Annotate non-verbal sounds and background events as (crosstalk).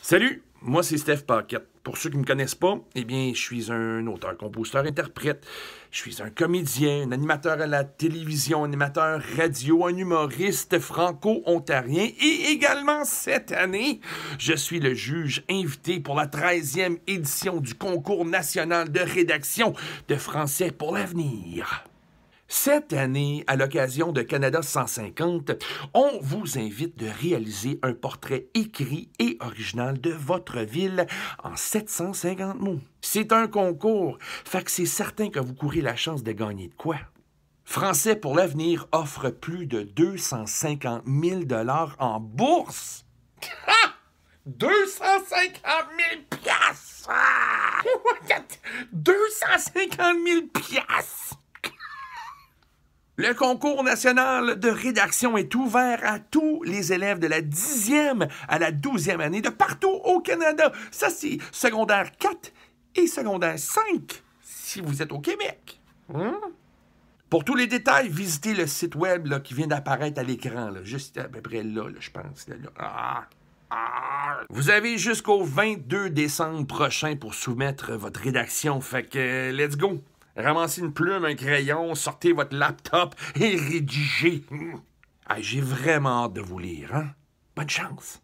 Salut, moi c'est Steph Paquette. Pour ceux qui ne me connaissent pas, eh bien, je suis un auteur, compositeur, interprète. Je suis un comédien, un animateur à la télévision, animateur radio, un humoriste franco-ontarien. Et également, cette année, je suis le juge invité pour la 13e édition du Concours national de rédaction de français pour l'avenir. Cette année, à l'occasion de Canada 150, on vous invite de réaliser un portrait écrit et original de votre ville en 750 mots. C'est un concours, fait que c'est certain que vous courez la chance de gagner de quoi. Français pour l'avenir offre plus de 250 000 en bourse. 250 000 piastres! 250 (laughs) 000 le concours national de rédaction est ouvert à tous les élèves de la 10e à la 12e année de partout au Canada. Ça, c'est secondaire 4 et secondaire 5 si vous êtes au Québec. Hein? Pour tous les détails, visitez le site web qui vient d'apparaître à l'écran, juste à peu près là, je pense. Ah! Ah! Vous avez jusqu'au 22 décembre prochain pour soumettre votre rédaction. Fait que, let's go! Ramassez une plume, un crayon, sortez votre laptop et rédigez. Hum. Ah, j'ai vraiment hâte de vous lire. Hein? Bonne chance.